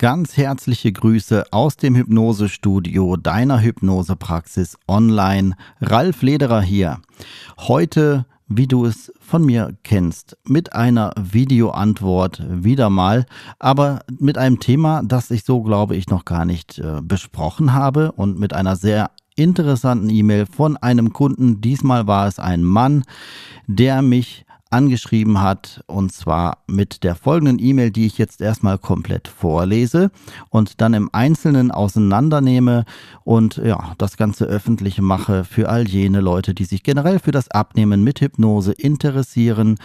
Ganz herzliche Grüße aus dem Hypnosestudio deiner Hypnosepraxis online. Ralf Lederer hier. Heute, wie du es von mir kennst, mit einer Videoantwort wieder mal, aber mit einem Thema, das ich so glaube ich noch gar nicht äh, besprochen habe und mit einer sehr interessanten E-Mail von einem Kunden. Diesmal war es ein Mann, der mich angeschrieben hat und zwar mit der folgenden E-Mail, die ich jetzt erstmal komplett vorlese und dann im Einzelnen auseinandernehme und ja, das Ganze öffentlich mache für all jene Leute, die sich generell für das Abnehmen mit Hypnose interessieren.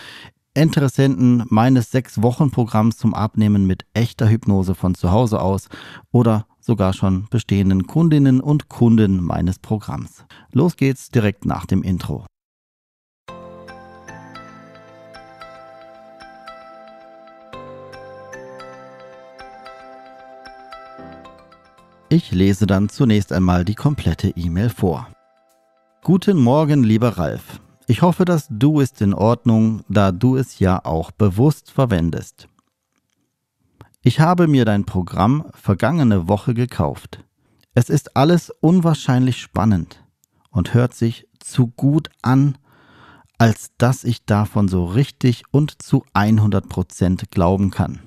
Interessenten meines sechs Wochen Programms zum Abnehmen mit echter Hypnose von zu Hause aus oder sogar schon bestehenden Kundinnen und Kunden meines Programms. Los geht's direkt nach dem Intro. Ich lese dann zunächst einmal die komplette E-Mail vor. Guten Morgen, lieber Ralf. Ich hoffe, dass Du ist in Ordnung, da du es ja auch bewusst verwendest. Ich habe mir dein Programm vergangene Woche gekauft. Es ist alles unwahrscheinlich spannend und hört sich zu gut an, als dass ich davon so richtig und zu 100% glauben kann.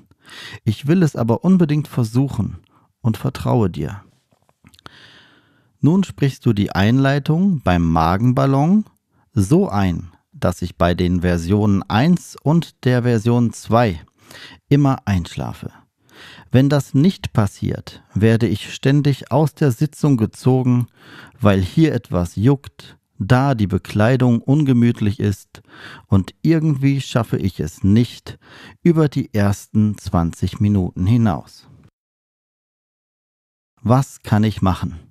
Ich will es aber unbedingt versuchen und vertraue dir. Nun sprichst du die Einleitung beim Magenballon so ein, dass ich bei den Versionen 1 und der Version 2 immer einschlafe. Wenn das nicht passiert, werde ich ständig aus der Sitzung gezogen, weil hier etwas juckt, da die Bekleidung ungemütlich ist und irgendwie schaffe ich es nicht über die ersten 20 Minuten hinaus. Was kann ich machen?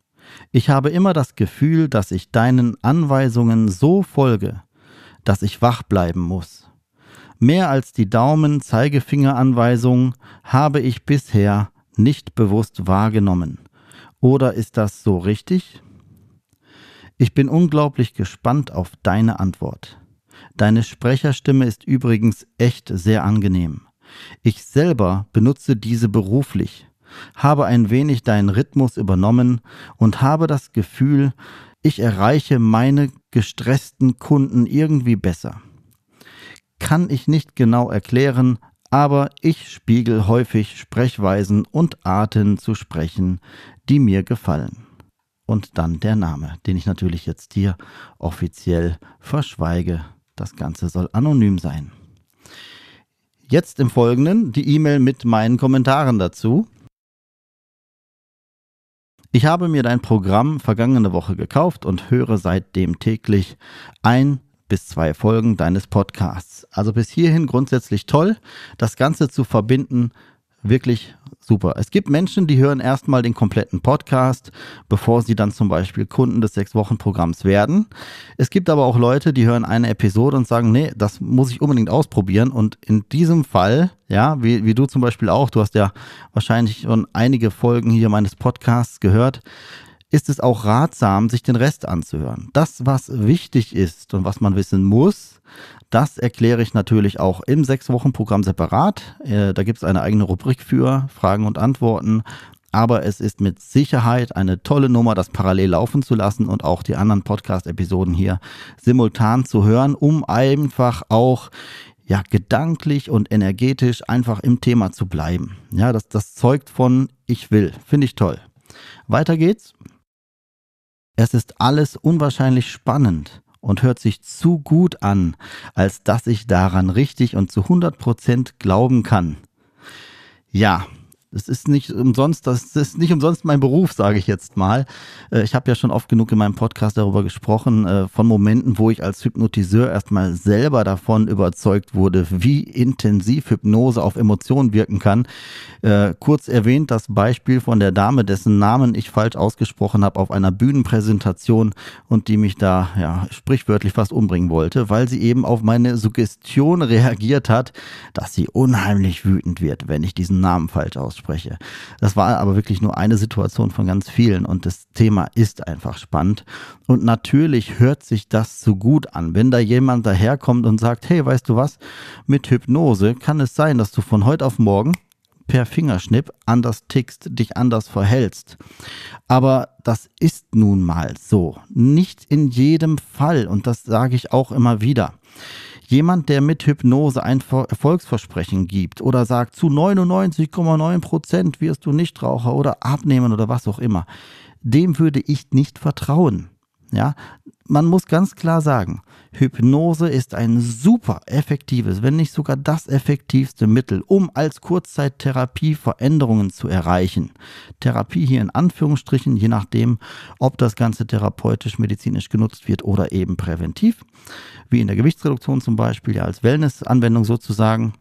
Ich habe immer das Gefühl, dass ich deinen Anweisungen so folge, dass ich wach bleiben muss. Mehr als die Daumen-Zeigefinger-Anweisung habe ich bisher nicht bewusst wahrgenommen. Oder ist das so richtig? Ich bin unglaublich gespannt auf deine Antwort. Deine Sprecherstimme ist übrigens echt sehr angenehm. Ich selber benutze diese beruflich habe ein wenig deinen Rhythmus übernommen und habe das Gefühl, ich erreiche meine gestressten Kunden irgendwie besser. Kann ich nicht genau erklären, aber ich spiegel häufig Sprechweisen und Arten zu sprechen, die mir gefallen. Und dann der Name, den ich natürlich jetzt hier offiziell verschweige. Das Ganze soll anonym sein. Jetzt im Folgenden die E-Mail mit meinen Kommentaren dazu. Ich habe mir dein Programm vergangene Woche gekauft und höre seitdem täglich ein bis zwei Folgen deines Podcasts. Also bis hierhin grundsätzlich toll, das Ganze zu verbinden wirklich super. Es gibt Menschen, die hören erstmal den kompletten Podcast, bevor sie dann zum Beispiel Kunden des Sechs-Wochen-Programms werden. Es gibt aber auch Leute, die hören eine Episode und sagen, nee, das muss ich unbedingt ausprobieren. Und in diesem Fall, ja, wie, wie du zum Beispiel auch, du hast ja wahrscheinlich schon einige Folgen hier meines Podcasts gehört, ist es auch ratsam, sich den Rest anzuhören. Das, was wichtig ist und was man wissen muss, das erkläre ich natürlich auch im Sechs-Wochen-Programm separat. Äh, da gibt es eine eigene Rubrik für Fragen und Antworten. Aber es ist mit Sicherheit eine tolle Nummer, das parallel laufen zu lassen und auch die anderen Podcast-Episoden hier simultan zu hören, um einfach auch ja, gedanklich und energetisch einfach im Thema zu bleiben. Ja, das, das zeugt von ich will. Finde ich toll. Weiter geht's. Es ist alles unwahrscheinlich spannend und hört sich zu gut an, als dass ich daran richtig und zu 100 glauben kann. Ja, es ist nicht umsonst, das ist nicht umsonst mein Beruf, sage ich jetzt mal. Äh, ich habe ja schon oft genug in meinem Podcast darüber gesprochen, äh, von Momenten, wo ich als Hypnotiseur erstmal selber davon überzeugt wurde, wie intensiv Hypnose auf Emotionen wirken kann. Äh, kurz erwähnt das Beispiel von der Dame, dessen Namen ich falsch ausgesprochen habe, auf einer Bühnenpräsentation und die mich da ja, sprichwörtlich fast umbringen wollte, weil sie eben auf meine Suggestion reagiert hat, dass sie unheimlich wütend wird, wenn ich diesen Namen falsch ausspreche spreche. Das war aber wirklich nur eine Situation von ganz vielen und das Thema ist einfach spannend. Und natürlich hört sich das so gut an, wenn da jemand daherkommt und sagt, hey, weißt du was, mit Hypnose kann es sein, dass du von heute auf morgen per Fingerschnipp anders tickst, dich anders verhältst. Aber das ist nun mal so. Nicht in jedem Fall und das sage ich auch immer wieder. Jemand, der mit Hypnose ein Erfolgsversprechen gibt oder sagt, zu 99,9 Prozent wirst du Nichtraucher oder abnehmen oder was auch immer, dem würde ich nicht vertrauen. Ja, man muss ganz klar sagen, Hypnose ist ein super effektives, wenn nicht sogar das effektivste Mittel, um als Kurzzeittherapie Veränderungen zu erreichen. Therapie hier in Anführungsstrichen, je nachdem, ob das Ganze therapeutisch, medizinisch genutzt wird oder eben präventiv, wie in der Gewichtsreduktion zum Beispiel, ja als Wellness-Anwendung sozusagen.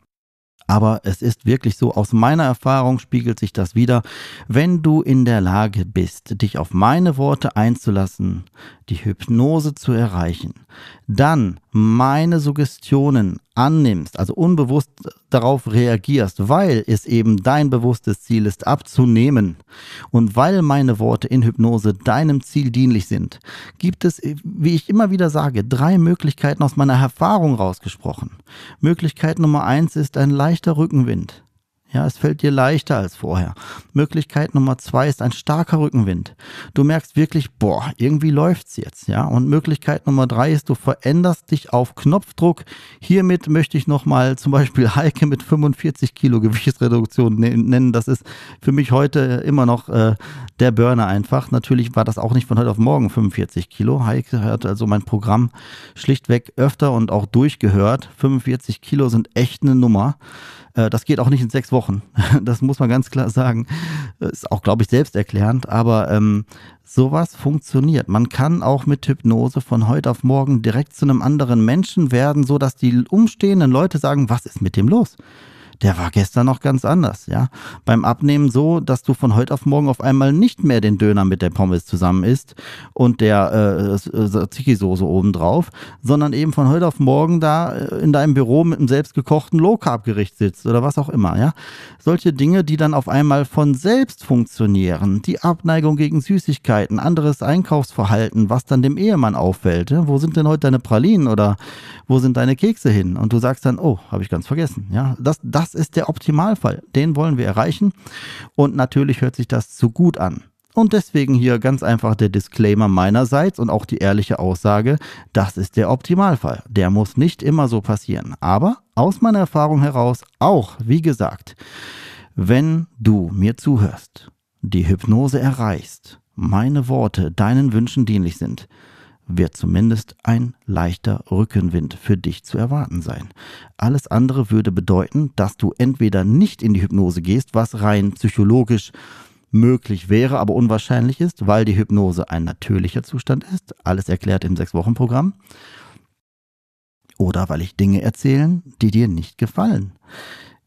Aber es ist wirklich so, aus meiner Erfahrung spiegelt sich das wieder, wenn du in der Lage bist, dich auf meine Worte einzulassen, die Hypnose zu erreichen, dann meine Suggestionen annimmst, also unbewusst darauf reagierst, weil es eben dein bewusstes Ziel ist, abzunehmen und weil meine Worte in Hypnose deinem Ziel dienlich sind, gibt es, wie ich immer wieder sage, drei Möglichkeiten aus meiner Erfahrung rausgesprochen. Möglichkeit Nummer eins ist ein leichter Rückenwind. Ja, es fällt dir leichter als vorher. Möglichkeit Nummer zwei ist ein starker Rückenwind. Du merkst wirklich, boah, irgendwie läuft's jetzt, ja. Und Möglichkeit Nummer drei ist, du veränderst dich auf Knopfdruck. Hiermit möchte ich nochmal zum Beispiel Heike mit 45 Kilo Gewichtsreduktion ne-, nennen. Das ist für mich heute immer noch äh, der Burner einfach. Natürlich war das auch nicht von heute auf morgen 45 Kilo. Heike hat also mein Programm schlichtweg öfter und auch durchgehört. 45 Kilo sind echt eine Nummer. Äh, das geht auch nicht in sechs Wochen. Das muss man ganz klar sagen. Äh, ist auch, glaube ich, selbsterklärend, aber ähm, sowas funktioniert. Man kann auch mit Hypnose von heute auf morgen direkt zu einem anderen Menschen werden, sodass die umstehenden Leute sagen, was ist mit dem los? der war gestern noch ganz anders, ja. Beim Abnehmen so, dass du von heute auf morgen auf einmal nicht mehr den Döner mit der Pommes zusammen isst und der äh, äh soße obendrauf, sondern eben von heute auf morgen da äh, in deinem Büro mit einem selbstgekochten Low-Carb-Gericht sitzt oder was auch immer, ja. Solche Dinge, die dann auf einmal von selbst funktionieren, die Abneigung gegen Süßigkeiten, anderes Einkaufsverhalten, was dann dem Ehemann auffällt, ja? wo sind denn heute deine Pralinen oder wo sind deine Kekse hin? Und du sagst dann, oh, habe ich ganz vergessen, ja. Das, das das ist der Optimalfall. Den wollen wir erreichen. Und natürlich hört sich das zu gut an. Und deswegen hier ganz einfach der Disclaimer meinerseits und auch die ehrliche Aussage, das ist der Optimalfall. Der muss nicht immer so passieren. Aber aus meiner Erfahrung heraus auch, wie gesagt, wenn du mir zuhörst, die Hypnose erreichst, meine Worte deinen Wünschen dienlich sind, wird zumindest ein leichter Rückenwind für dich zu erwarten sein. Alles andere würde bedeuten, dass du entweder nicht in die Hypnose gehst, was rein psychologisch möglich wäre, aber unwahrscheinlich ist, weil die Hypnose ein natürlicher Zustand ist, alles erklärt im Sechs-Wochen-Programm, oder weil ich Dinge erzähle, die dir nicht gefallen.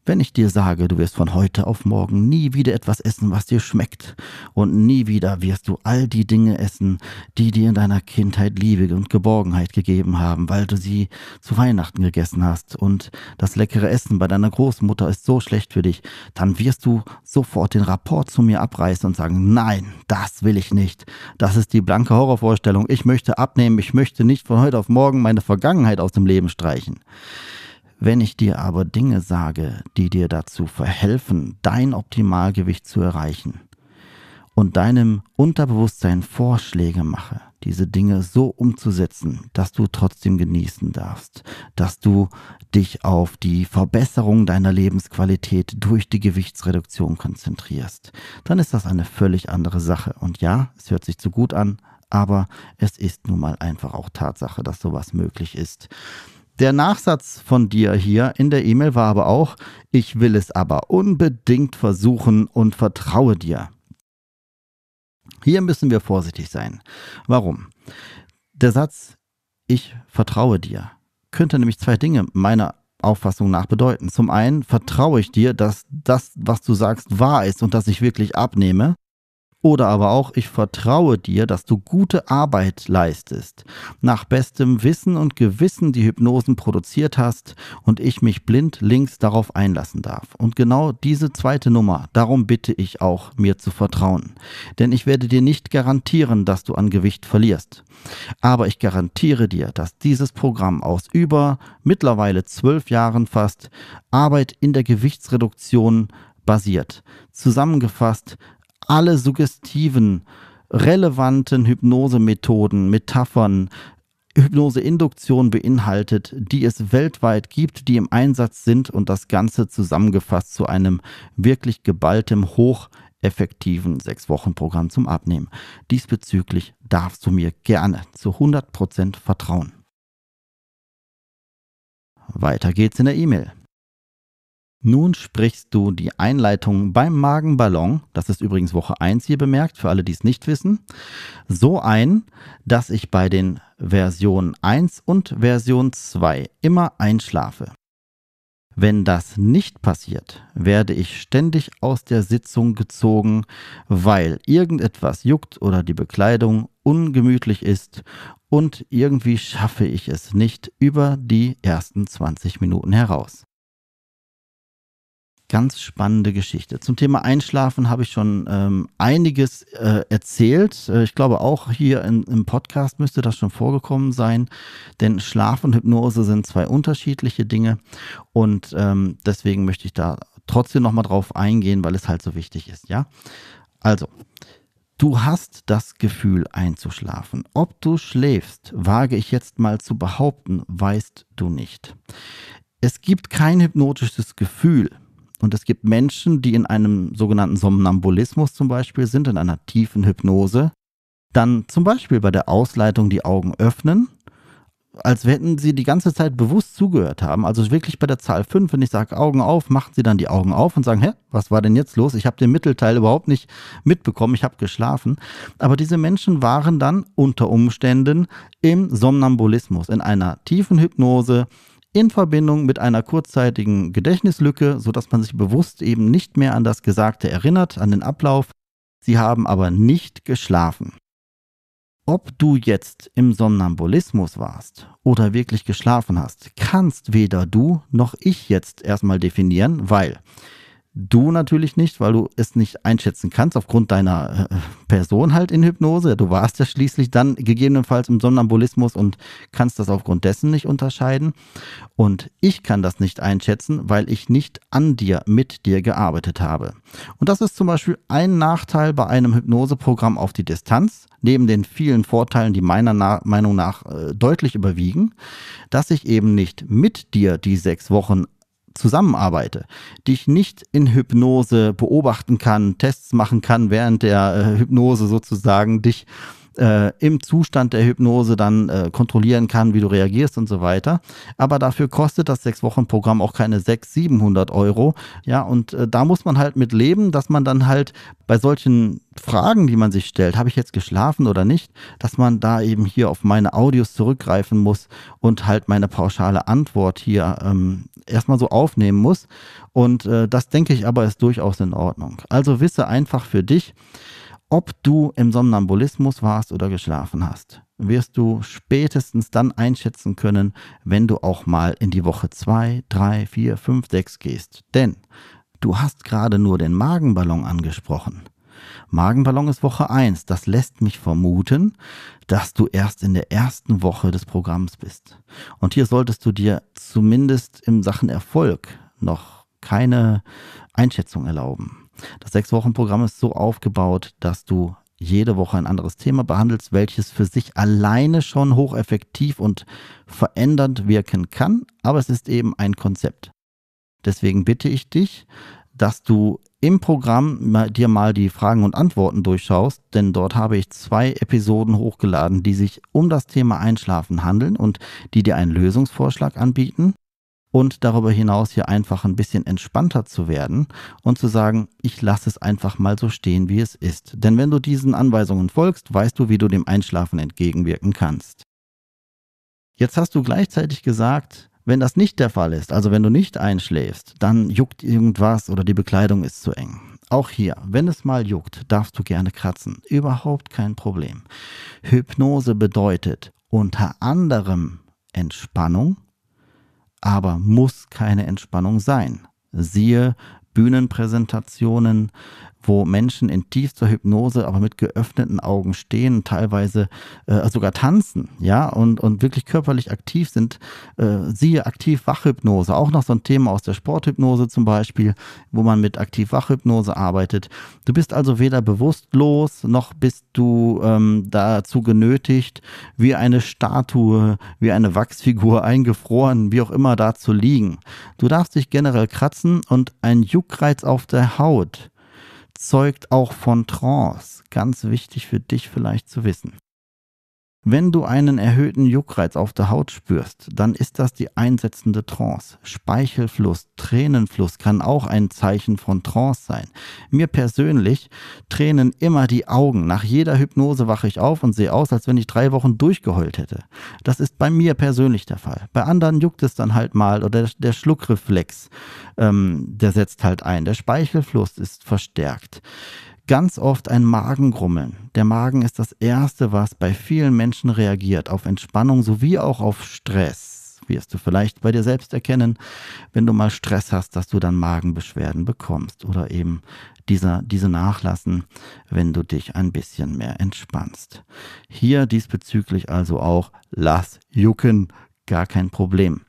Wenn ich dir sage, du wirst von heute auf morgen nie wieder etwas essen, was dir schmeckt, und nie wieder wirst du all die Dinge essen, die dir in deiner Kindheit Liebe und Geborgenheit gegeben haben, weil du sie zu Weihnachten gegessen hast, und das leckere Essen bei deiner Großmutter ist so schlecht für dich, dann wirst du sofort den Rapport zu mir abreißen und sagen, nein, das will ich nicht. Das ist die blanke Horrorvorstellung. Ich möchte abnehmen, ich möchte nicht von heute auf morgen meine Vergangenheit aus dem Leben streichen. Wenn ich dir aber Dinge sage, die dir dazu verhelfen, dein Optimalgewicht zu erreichen und deinem Unterbewusstsein Vorschläge mache, diese Dinge so umzusetzen, dass du trotzdem genießen darfst, dass du dich auf die Verbesserung deiner Lebensqualität durch die Gewichtsreduktion konzentrierst, dann ist das eine völlig andere Sache. Und ja, es hört sich zu gut an, aber es ist nun mal einfach auch Tatsache, dass sowas möglich ist. Der Nachsatz von dir hier in der E-Mail war aber auch, ich will es aber unbedingt versuchen und vertraue dir. Hier müssen wir vorsichtig sein. Warum? Der Satz, ich vertraue dir, könnte nämlich zwei Dinge meiner Auffassung nach bedeuten. Zum einen vertraue ich dir, dass das, was du sagst, wahr ist und dass ich wirklich abnehme. Oder aber auch, ich vertraue dir, dass du gute Arbeit leistest, nach bestem Wissen und Gewissen die Hypnosen produziert hast und ich mich blind links darauf einlassen darf. Und genau diese zweite Nummer, darum bitte ich auch, mir zu vertrauen. Denn ich werde dir nicht garantieren, dass du an Gewicht verlierst. Aber ich garantiere dir, dass dieses Programm aus über mittlerweile zwölf Jahren fast Arbeit in der Gewichtsreduktion basiert. Zusammengefasst, alle suggestiven, relevanten Hypnosemethoden, Metaphern, Hypnoseinduktion beinhaltet, die es weltweit gibt, die im Einsatz sind und das Ganze zusammengefasst zu einem wirklich geballtem, hocheffektiven Sechs-Wochen-Programm zum Abnehmen. Diesbezüglich darfst du mir gerne zu 100% vertrauen. Weiter geht's in der E-Mail. Nun sprichst du die Einleitung beim Magenballon, das ist übrigens Woche 1 hier bemerkt, für alle, die es nicht wissen, so ein, dass ich bei den Versionen 1 und Version 2 immer einschlafe. Wenn das nicht passiert, werde ich ständig aus der Sitzung gezogen, weil irgendetwas juckt oder die Bekleidung ungemütlich ist und irgendwie schaffe ich es nicht über die ersten 20 Minuten heraus. Ganz spannende Geschichte. Zum Thema Einschlafen habe ich schon ähm, einiges äh, erzählt. Äh, ich glaube auch hier in, im Podcast müsste das schon vorgekommen sein, denn Schlaf und Hypnose sind zwei unterschiedliche Dinge und ähm, deswegen möchte ich da trotzdem nochmal drauf eingehen, weil es halt so wichtig ist, ja. Also, du hast das Gefühl einzuschlafen. Ob du schläfst, wage ich jetzt mal zu behaupten, weißt du nicht. Es gibt kein hypnotisches Gefühl und es gibt Menschen, die in einem sogenannten Somnambulismus zum Beispiel sind, in einer tiefen Hypnose, dann zum Beispiel bei der Ausleitung die Augen öffnen, als hätten sie die ganze Zeit bewusst zugehört haben. Also wirklich bei der Zahl 5, wenn ich sage Augen auf, machen sie dann die Augen auf und sagen, hä, was war denn jetzt los? Ich habe den Mittelteil überhaupt nicht mitbekommen, ich habe geschlafen. Aber diese Menschen waren dann unter Umständen im Somnambulismus, in einer tiefen Hypnose, in Verbindung mit einer kurzzeitigen Gedächtnislücke, sodass man sich bewusst eben nicht mehr an das Gesagte erinnert, an den Ablauf. Sie haben aber nicht geschlafen. Ob du jetzt im Somnambulismus warst oder wirklich geschlafen hast, kannst weder du noch ich jetzt erstmal definieren, weil Du natürlich nicht, weil du es nicht einschätzen kannst, aufgrund deiner äh, Person halt in Hypnose. Du warst ja schließlich dann gegebenenfalls im Somnambulismus und kannst das aufgrund dessen nicht unterscheiden. Und ich kann das nicht einschätzen, weil ich nicht an dir, mit dir gearbeitet habe. Und das ist zum Beispiel ein Nachteil bei einem Hypnoseprogramm auf die Distanz, neben den vielen Vorteilen, die meiner Na Meinung nach äh, deutlich überwiegen, dass ich eben nicht mit dir die sechs Wochen zusammenarbeite, dich nicht in Hypnose beobachten kann, Tests machen kann, während der äh, Hypnose sozusagen dich äh, im Zustand der Hypnose dann äh, kontrollieren kann, wie du reagierst und so weiter. Aber dafür kostet das sechs Wochen Programm auch keine 600, 700 Euro. Ja, und äh, da muss man halt mit leben, dass man dann halt bei solchen Fragen, die man sich stellt, habe ich jetzt geschlafen oder nicht, dass man da eben hier auf meine Audios zurückgreifen muss und halt meine pauschale Antwort hier ähm, erstmal so aufnehmen muss. Und äh, das denke ich aber ist durchaus in Ordnung. Also wisse einfach für dich, ob du im Somnambulismus warst oder geschlafen hast, wirst du spätestens dann einschätzen können, wenn du auch mal in die Woche 2, 3, 4, 5, 6 gehst. Denn du hast gerade nur den Magenballon angesprochen. Magenballon ist Woche 1. Das lässt mich vermuten, dass du erst in der ersten Woche des Programms bist. Und hier solltest du dir zumindest in Sachen Erfolg noch keine Einschätzung erlauben. Das Sechs-Wochen-Programm ist so aufgebaut, dass du jede Woche ein anderes Thema behandelst, welches für sich alleine schon hocheffektiv und verändernd wirken kann, aber es ist eben ein Konzept. Deswegen bitte ich dich, dass du im Programm dir mal die Fragen und Antworten durchschaust, denn dort habe ich zwei Episoden hochgeladen, die sich um das Thema Einschlafen handeln und die dir einen Lösungsvorschlag anbieten und darüber hinaus hier einfach ein bisschen entspannter zu werden und zu sagen, ich lasse es einfach mal so stehen, wie es ist. Denn wenn du diesen Anweisungen folgst, weißt du, wie du dem Einschlafen entgegenwirken kannst. Jetzt hast du gleichzeitig gesagt, wenn das nicht der Fall ist, also wenn du nicht einschläfst, dann juckt irgendwas oder die Bekleidung ist zu eng. Auch hier, wenn es mal juckt, darfst du gerne kratzen. Überhaupt kein Problem. Hypnose bedeutet unter anderem Entspannung, aber muss keine Entspannung sein. Siehe Bühnenpräsentationen, wo Menschen in tiefster Hypnose, aber mit geöffneten Augen stehen, teilweise äh, sogar tanzen, ja, und, und wirklich körperlich aktiv sind. Äh, siehe Aktiv-Wachhypnose, auch noch so ein Thema aus der Sporthypnose zum Beispiel, wo man mit Aktiv-Wachhypnose arbeitet. Du bist also weder bewusstlos, noch bist du ähm, dazu genötigt, wie eine Statue, wie eine Wachsfigur eingefroren, wie auch immer da zu liegen. Du darfst dich generell kratzen und ein Juckreiz auf der Haut zeugt auch von Trance. Ganz wichtig für dich vielleicht zu wissen. Wenn du einen erhöhten Juckreiz auf der Haut spürst, dann ist das die einsetzende Trance. Speichelfluss, Tränenfluss kann auch ein Zeichen von Trance sein. Mir persönlich tränen immer die Augen. Nach jeder Hypnose wache ich auf und sehe aus, als wenn ich drei Wochen durchgeheult hätte. Das ist bei mir persönlich der Fall. Bei anderen juckt es dann halt mal oder der Schluckreflex, ähm, der setzt halt ein. Der Speichelfluss ist verstärkt ganz oft ein Magengrummeln. Der Magen ist das Erste, was bei vielen Menschen reagiert, auf Entspannung sowie auch auf Stress. Wirst du vielleicht bei dir selbst erkennen, wenn du mal Stress hast, dass du dann Magenbeschwerden bekommst oder eben dieser, diese nachlassen, wenn du dich ein bisschen mehr entspannst. Hier diesbezüglich also auch lass jucken, gar kein Problem.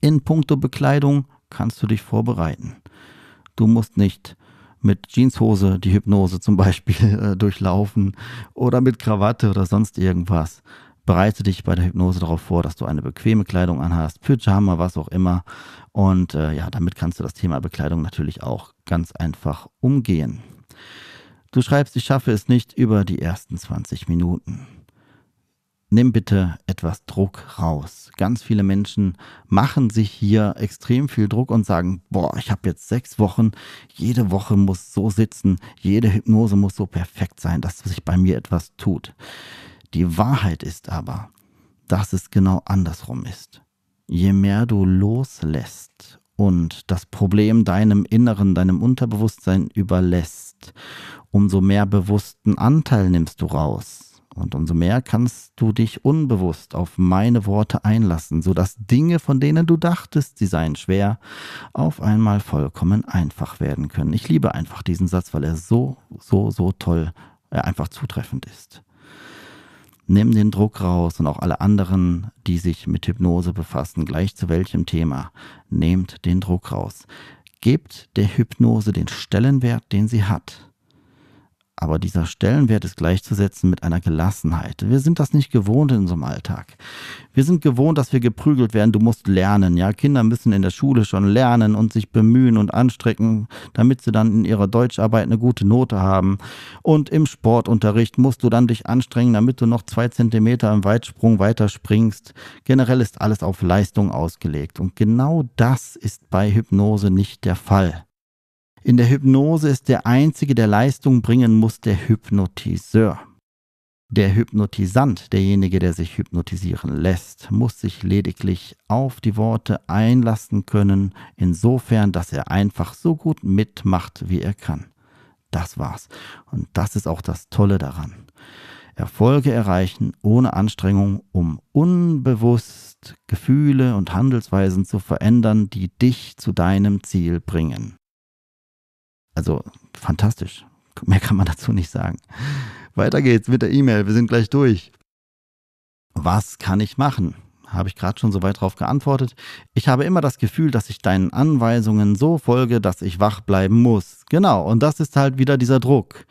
In puncto Bekleidung kannst du dich vorbereiten. Du musst nicht mit Jeanshose die Hypnose zum Beispiel äh, durchlaufen oder mit Krawatte oder sonst irgendwas. Bereite dich bei der Hypnose darauf vor, dass du eine bequeme Kleidung anhast, Pyjama, was auch immer. Und äh, ja, damit kannst du das Thema Bekleidung natürlich auch ganz einfach umgehen. Du schreibst, ich schaffe es nicht über die ersten 20 Minuten nimm bitte etwas Druck raus. Ganz viele Menschen machen sich hier extrem viel Druck und sagen, boah, ich habe jetzt sechs Wochen, jede Woche muss so sitzen, jede Hypnose muss so perfekt sein, dass sich bei mir etwas tut. Die Wahrheit ist aber, dass es genau andersrum ist. Je mehr du loslässt und das Problem deinem Inneren, deinem Unterbewusstsein überlässt, umso mehr bewussten Anteil nimmst du raus und umso mehr kannst du dich unbewusst auf meine Worte einlassen, sodass Dinge, von denen du dachtest, sie seien schwer, auf einmal vollkommen einfach werden können. Ich liebe einfach diesen Satz, weil er so, so, so toll, er äh, einfach zutreffend ist. Nimm den Druck raus und auch alle anderen, die sich mit Hypnose befassen, gleich zu welchem Thema. Nehmt den Druck raus. Gebt der Hypnose den Stellenwert, den sie hat. Aber dieser Stellenwert ist gleichzusetzen mit einer Gelassenheit. Wir sind das nicht gewohnt in unserem Alltag. Wir sind gewohnt, dass wir geprügelt werden. Du musst lernen. Ja, Kinder müssen in der Schule schon lernen und sich bemühen und anstrecken, damit sie dann in ihrer Deutscharbeit eine gute Note haben. Und im Sportunterricht musst du dann dich anstrengen, damit du noch zwei Zentimeter im Weitsprung weiterspringst. Generell ist alles auf Leistung ausgelegt. Und genau das ist bei Hypnose nicht der Fall. In der Hypnose ist der Einzige, der Leistung bringen muss, der Hypnotiseur. Der Hypnotisant, derjenige, der sich hypnotisieren lässt, muss sich lediglich auf die Worte einlassen können, insofern, dass er einfach so gut mitmacht, wie er kann. Das war's. Und das ist auch das Tolle daran. Erfolge erreichen ohne Anstrengung, um unbewusst Gefühle und Handelsweisen zu verändern, die dich zu deinem Ziel bringen. Also fantastisch. Mehr kann man dazu nicht sagen. Weiter geht's mit der E-Mail. Wir sind gleich durch. Was kann ich machen? Habe ich gerade schon so weit darauf geantwortet. Ich habe immer das Gefühl, dass ich deinen Anweisungen so folge, dass ich wach bleiben muss. Genau, und das ist halt wieder dieser Druck.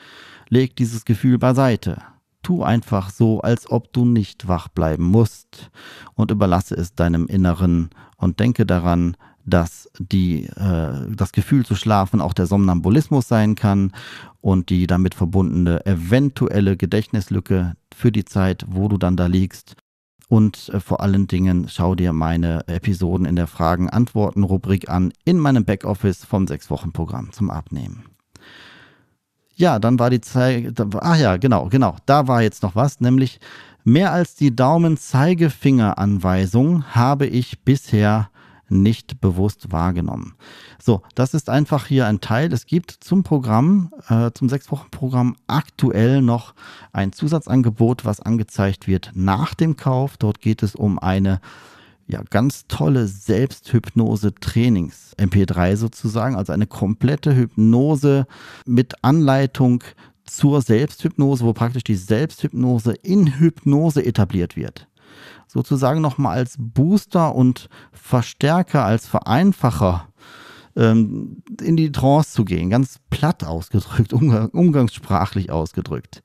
Leg dieses Gefühl beiseite. Tu einfach so, als ob du nicht wach bleiben musst und überlasse es deinem Inneren und denke daran, dass die, äh, das Gefühl zu schlafen auch der Somnambulismus sein kann und die damit verbundene eventuelle Gedächtnislücke für die Zeit, wo du dann da liegst. Und äh, vor allen Dingen schau dir meine Episoden in der Fragen-Antworten-Rubrik an in meinem Backoffice vom Sechs-Wochen-Programm zum Abnehmen. Ja, dann war die Zeit. Ach ja, genau, genau. Da war jetzt noch was, nämlich mehr als die Daumen-Zeigefinger-Anweisung habe ich bisher nicht bewusst wahrgenommen. So, das ist einfach hier ein Teil. Es gibt zum Programm, äh, zum Sechs-Wochen-Programm aktuell noch ein Zusatzangebot, was angezeigt wird nach dem Kauf. Dort geht es um eine ja, ganz tolle Selbsthypnose-Trainings, MP3 sozusagen, also eine komplette Hypnose mit Anleitung zur Selbsthypnose, wo praktisch die Selbsthypnose in Hypnose etabliert wird sozusagen nochmal als Booster und Verstärker, als Vereinfacher ähm, in die Trance zu gehen. Ganz platt ausgedrückt, umgangssprachlich ausgedrückt.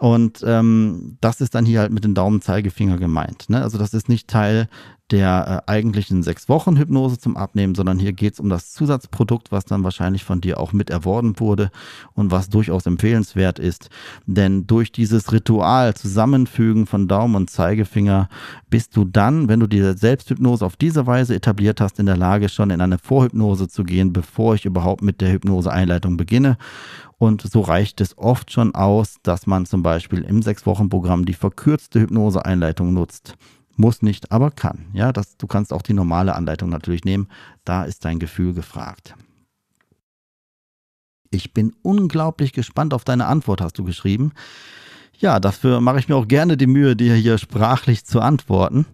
Und ähm, das ist dann hier halt mit dem Daumen Zeigefinger gemeint. Ne? Also das ist nicht Teil der äh, eigentlichen sechs Wochen Hypnose zum Abnehmen, sondern hier geht es um das Zusatzprodukt, was dann wahrscheinlich von dir auch mit erworben wurde und was durchaus empfehlenswert ist. Denn durch dieses Ritual Zusammenfügen von Daumen und Zeigefinger bist du dann, wenn du die Selbsthypnose auf diese Weise etabliert hast, in der Lage, schon in eine Vorhypnose zu gehen, bevor ich überhaupt mit der Hypnoseeinleitung beginne. Und so reicht es oft schon aus, dass man zum Beispiel im Sechs-Wochen-Programm die verkürzte Hypnose-Einleitung nutzt. Muss nicht, aber kann. Ja, das, du kannst auch die normale Anleitung natürlich nehmen. Da ist dein Gefühl gefragt. Ich bin unglaublich gespannt auf deine Antwort, hast du geschrieben. Ja, dafür mache ich mir auch gerne die Mühe, dir hier sprachlich zu antworten.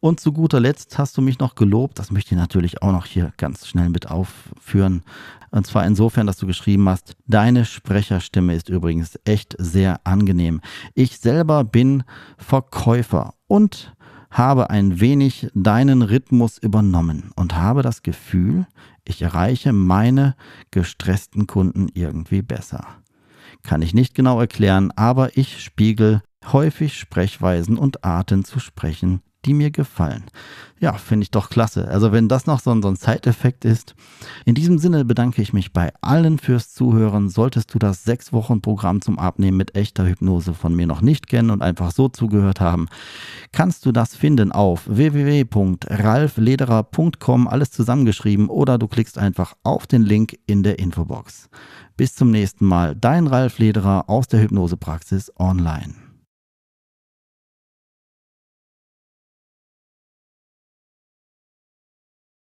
Und zu guter Letzt hast du mich noch gelobt, das möchte ich natürlich auch noch hier ganz schnell mit aufführen. Und zwar insofern, dass du geschrieben hast, deine Sprecherstimme ist übrigens echt sehr angenehm. Ich selber bin Verkäufer und habe ein wenig deinen Rhythmus übernommen und habe das Gefühl, ich erreiche meine gestressten Kunden irgendwie besser kann ich nicht genau erklären, aber ich spiegel häufig Sprechweisen und Arten zu sprechen die mir gefallen. Ja, finde ich doch klasse. Also wenn das noch so ein, Zeiteffekt ist. In diesem Sinne bedanke ich mich bei allen fürs Zuhören. Solltest du das sechs Wochen Programm zum Abnehmen mit echter Hypnose von mir noch nicht kennen und einfach so zugehört haben, kannst du das finden auf www.ralflederer.com, alles zusammengeschrieben, oder du klickst einfach auf den Link in der Infobox. Bis zum nächsten Mal, dein Ralf Lederer aus der Hypnosepraxis online.